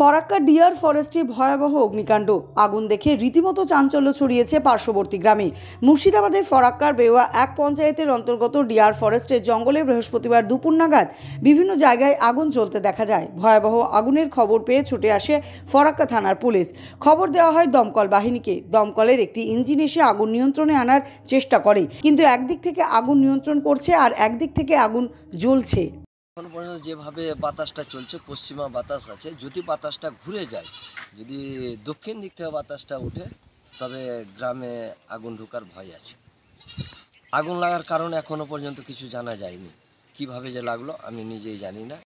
Farakka deer ফরেস্টে ভয়াবহ অগ্নিকাণ্ড আগুন দেখে রীতিমতো চাঞ্চল্য ছড়িয়েছে পার্শ্ববর্তী গ্রামে মুর্শিদাবাদের ফরাক্কার বেওয়া এক পঞ্চায়েতের অন্তর্গত ডিয়ার ফরেস্টের জঙ্গলে বৃহস্পতিবার দুপুর নাগাদ বিভিন্ন জায়গায় আগুন জ্বলতে দেখা যায় ভয়াবহ আগুনের খবর পেয়ে ছুটে আসে ফরাক্কা থানার পুলিশ খবর দেওয়া হয় দমকল বাহিনীকে দমকলের একটি ইঞ্জিন এসে আগুন নিয়ন্ত্রণে আনার চেষ্টা করে কিন্তু একদিক থেকে আগুন নিয়ন্ত্রণ করছে আর একদিক থেকে আগুন জ্বলছে এখন পর্যন্ত যেভাবে বাতাসটা চলছে পশ্চিমা বাতাস আছে যদি বাতাসটা ঘুরে যায় যদি দক্ষিণ দিক থেকে বাতাসটা উঠে তবে গ্রামে আগুন ঢুকার ভয় আছে আগুন লাগার কারণ এখনও পর্যন্ত কিছু জানা যায়নি কিভাবে যে লাগলো আমি নিজেই জানি না